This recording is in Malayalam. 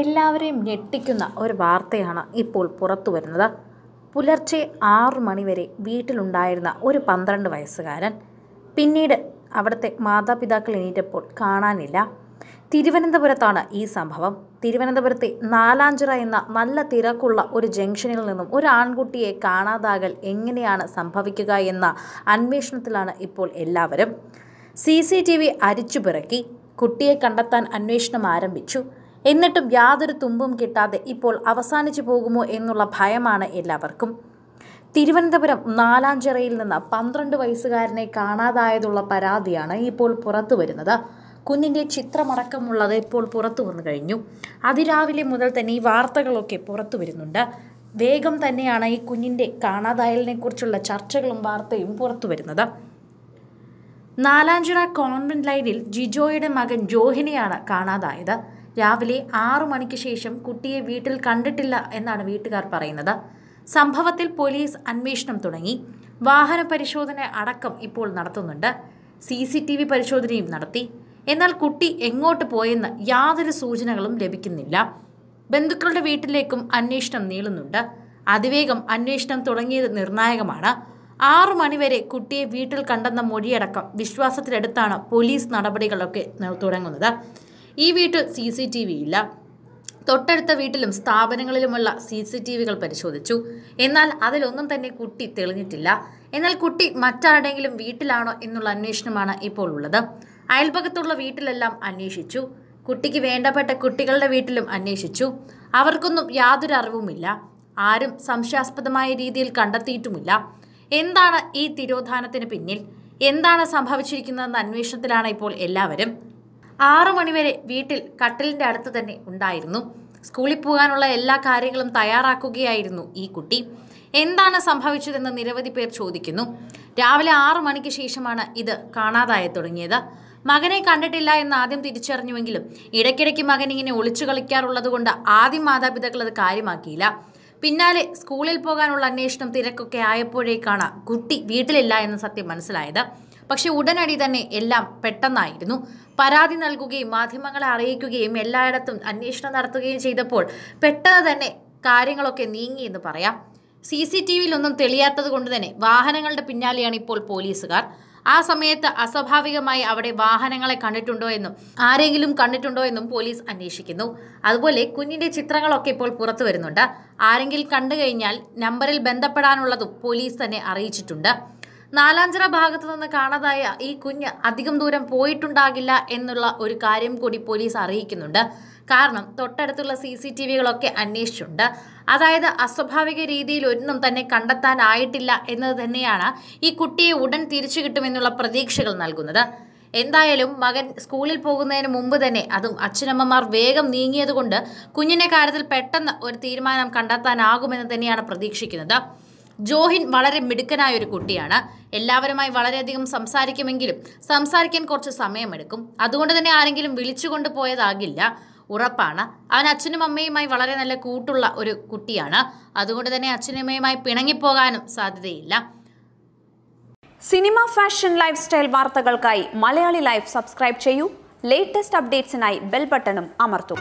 എല്ലാവരെയും ഞെട്ടിക്കുന്ന ഒരു വാർത്തയാണ് ഇപ്പോൾ പുറത്തു വരുന്നത് പുലർച്ചെ ആറു മണിവരെ വീട്ടിലുണ്ടായിരുന്ന ഒരു പന്ത്രണ്ട് വയസ്സുകാരൻ പിന്നീട് അവിടുത്തെ മാതാപിതാക്കൾ എണീറ്റപ്പോൾ കാണാനില്ല തിരുവനന്തപുരത്താണ് ഈ സംഭവം തിരുവനന്തപുരത്തെ നാലാഞ്ചിറ എന്ന നല്ല തിരക്കുള്ള ഒരു ജംഗ്ഷനിൽ നിന്നും ഒരു ആൺകുട്ടിയെ കാണാതാകൽ എങ്ങനെയാണ് സംഭവിക്കുക എന്ന അന്വേഷണത്തിലാണ് ഇപ്പോൾ എല്ലാവരും സി സി ടി വി അരിച്ചു പിറക്കി കുട്ടിയെ കണ്ടെത്താൻ അന്വേഷണം ആരംഭിച്ചു എന്നിട്ടും യാതൊരു തുമ്പും കിട്ടാതെ ഇപ്പോൾ അവസാനിച്ചു പോകുമോ എന്നുള്ള ഭയമാണ് എല്ലാവർക്കും തിരുവനന്തപുരം നാലാഞ്ചിറയിൽ നിന്ന് പന്ത്രണ്ട് വയസ്സുകാരനെ കാണാതായതുള്ള പരാതിയാണ് ഇപ്പോൾ പുറത്തു വരുന്നത് കുഞ്ഞിൻ്റെ ചിത്രമടക്കമുള്ളത് ഇപ്പോൾ പുറത്തു വന്നു കഴിഞ്ഞു അതിരാവിലെ മുതൽ തന്നെ ഈ വാർത്തകളൊക്കെ പുറത്തു വരുന്നുണ്ട് വേഗം തന്നെയാണ് ഈ കുഞ്ഞിൻ്റെ കാണാതായലിനെ കുറിച്ചുള്ള ചർച്ചകളും വാർത്തയും പുറത്തു വരുന്നത് നാലാഞ്ചിറ കോൺവെന്റ് ലൈനിൽ ജിജോയുടെ മകൻ ജോഹിനെയാണ് കാണാതായത് രാവിലെ ആറു മണിക്ക് ശേഷം കുട്ടിയെ വീട്ടിൽ കണ്ടിട്ടില്ല എന്നാണ് വീട്ടുകാർ പറയുന്നത് സംഭവത്തിൽ പോലീസ് അന്വേഷണം തുടങ്ങി വാഹന പരിശോധന അടക്കം ഇപ്പോൾ നടത്തുന്നുണ്ട് സി സി ടി വി പരിശോധനയും നടത്തി എന്നാൽ കുട്ടി എങ്ങോട്ട് പോയെന്ന് യാതൊരു സൂചനകളും ലഭിക്കുന്നില്ല ബന്ധുക്കളുടെ വീട്ടിലേക്കും അന്വേഷണം നീളുന്നുണ്ട് അതിവേഗം അന്വേഷണം തുടങ്ങിയത് നിർണായകമാണ് ആറു മണിവരെ കുട്ടിയെ വീട്ടിൽ കണ്ടെന്ന മൊഴിയടക്കം വിശ്വാസത്തിലെടുത്താണ് പോലീസ് നടപടികളൊക്കെ തുടങ്ങുന്നത് ഈ വീട്ടിൽ സി സി ടി വി ഇല്ല തൊട്ടടുത്ത വീട്ടിലും സ്ഥാപനങ്ങളിലുമുള്ള സി സി ടി വികൾ പരിശോധിച്ചു എന്നാൽ അതിലൊന്നും തന്നെ കുട്ടി തെളിഞ്ഞിട്ടില്ല എന്നാൽ കുട്ടി മറ്റാരുടെങ്കിലും വീട്ടിലാണോ എന്നുള്ള അന്വേഷണമാണ് ഇപ്പോൾ ഉള്ളത് അയൽപക്കത്തുള്ള വീട്ടിലെല്ലാം അന്വേഷിച്ചു കുട്ടിക്ക് വേണ്ടപ്പെട്ട കുട്ടികളുടെ വീട്ടിലും അന്വേഷിച്ചു അവർക്കൊന്നും യാതൊരു അറിവുമില്ല ആരും സംശയാസ്പദമായ രീതിയിൽ കണ്ടെത്തിയിട്ടുമില്ല എന്താണ് ഈ തിരോധാനത്തിന് പിന്നിൽ എന്താണ് സംഭവിച്ചിരിക്കുന്നതെന്ന അന്വേഷണത്തിലാണ് ഇപ്പോൾ എല്ലാവരും ആറു മണിവരെ വീട്ടിൽ കട്ടിലിന്റെ അടുത്ത് തന്നെ ഉണ്ടായിരുന്നു സ്കൂളിൽ പോകാനുള്ള എല്ലാ കാര്യങ്ങളും തയ്യാറാക്കുകയായിരുന്നു ഈ കുട്ടി എന്താണ് സംഭവിച്ചതെന്ന് നിരവധി പേർ ചോദിക്കുന്നു രാവിലെ ആറു മണിക്ക് ശേഷമാണ് ഇത് കാണാതായി തുടങ്ങിയത് മകനെ കണ്ടിട്ടില്ല എന്ന് ആദ്യം തിരിച്ചറിഞ്ഞുവെങ്കിലും ഇടയ്ക്കിടയ്ക്ക് മകൻ ഇങ്ങനെ ഒളിച്ചു കൊണ്ട് ആദ്യം മാതാപിതാക്കൾ അത് കാര്യമാക്കിയില്ല പിന്നാലെ സ്കൂളിൽ പോകാനുള്ള അന്വേഷണം തിരക്കൊക്കെ ആയപ്പോഴേക്കാണ് കുട്ടി വീട്ടിലില്ല എന്ന സത്യം മനസ്സിലായത് പക്ഷെ ഉടനടി തന്നെ എല്ലാം പെട്ടെന്നായിരുന്നു പരാതി നൽകുകയും മാധ്യമങ്ങളെ അറിയിക്കുകയും എല്ലായിടത്തും അന്വേഷണം നടത്തുകയും ചെയ്തപ്പോൾ പെട്ടെന്ന് തന്നെ കാര്യങ്ങളൊക്കെ നീങ്ങി എന്ന് പറയാം സി സി ടി വിയിലൊന്നും തെളിയാത്തത് കൊണ്ട് തന്നെ വാഹനങ്ങളുടെ പിന്നാലെയാണ് ഇപ്പോൾ പോലീസുകാർ ആ സമയത്ത് അസ്വാഭാവികമായി അവിടെ വാഹനങ്ങളെ കണ്ടിട്ടുണ്ടോ എന്നും ആരെങ്കിലും കണ്ടിട്ടുണ്ടോ എന്നും പോലീസ് അന്വേഷിക്കുന്നു അതുപോലെ കുഞ്ഞിന്റെ ചിത്രങ്ങളൊക്കെ ഇപ്പോൾ പുറത്തു വരുന്നുണ്ട് ആരെങ്കിലും കണ്ടു കഴിഞ്ഞാൽ നമ്പറിൽ ബന്ധപ്പെടാനുള്ളതും പോലീസ് തന്നെ അറിയിച്ചിട്ടുണ്ട് നാലാഞ്ചിറ ഭാഗത്തു നിന്ന് കാണാതായ ഈ കുഞ്ഞ് അധികം ദൂരം പോയിട്ടുണ്ടാകില്ല എന്നുള്ള ഒരു കാര്യം കൂടി പോലീസ് അറിയിക്കുന്നുണ്ട് കാരണം തൊട്ടടുത്തുള്ള സി സി ടി വികളൊക്കെ അന്വേഷിച്ചിട്ടുണ്ട് അതായത് അസ്വാഭാവിക രീതിയിൽ ഒന്നും തന്നെ കണ്ടെത്താനായിട്ടില്ല എന്നത് തന്നെയാണ് ഈ കുട്ടിയെ ഉടൻ തിരിച്ചു കിട്ടുമെന്നുള്ള പ്രതീക്ഷകൾ നൽകുന്നത് എന്തായാലും മകൻ സ്കൂളിൽ പോകുന്നതിന് മുമ്പ് തന്നെ അതും അച്ഛനമ്മമാർ വേഗം നീങ്ങിയതുകൊണ്ട് കുഞ്ഞിൻ്റെ കാര്യത്തിൽ പെട്ടെന്ന് ഒരു തീരുമാനം കണ്ടെത്താനാകുമെന്ന് തന്നെയാണ് പ്രതീക്ഷിക്കുന്നത് ജോഹിൻ വളരെ മിടുക്കനായ ഒരു കുട്ടിയാണ് എല്ലാവരുമായി വളരെയധികം സംസാരിക്കുമെങ്കിലും സംസാരിക്കാൻ കുറച്ച് സമയമെടുക്കും അതുകൊണ്ട് തന്നെ ആരെങ്കിലും വിളിച്ചുകൊണ്ട് പോയതാകില്ല ഉറപ്പാണ് അവൻ അച്ഛനും അമ്മയുമായി വളരെ നല്ല കൂട്ടുള്ള ഒരു കുട്ടിയാണ് അതുകൊണ്ട് തന്നെ അച്ഛനും അമ്മയുമായി പിണങ്ങിപ്പോകാനും സാധ്യതയില്ല സിനിമ ഫാഷൻ ലൈഫ് സ്റ്റൈൽ വാർത്തകൾക്കായി മലയാളി ലൈഫ് സബ്സ്ക്രൈബ് ചെയ്യൂ ലേറ്റസ്റ്റ് അപ്ഡേറ്റ്സിനായി ബെൽ ബട്ടണും അമർത്തും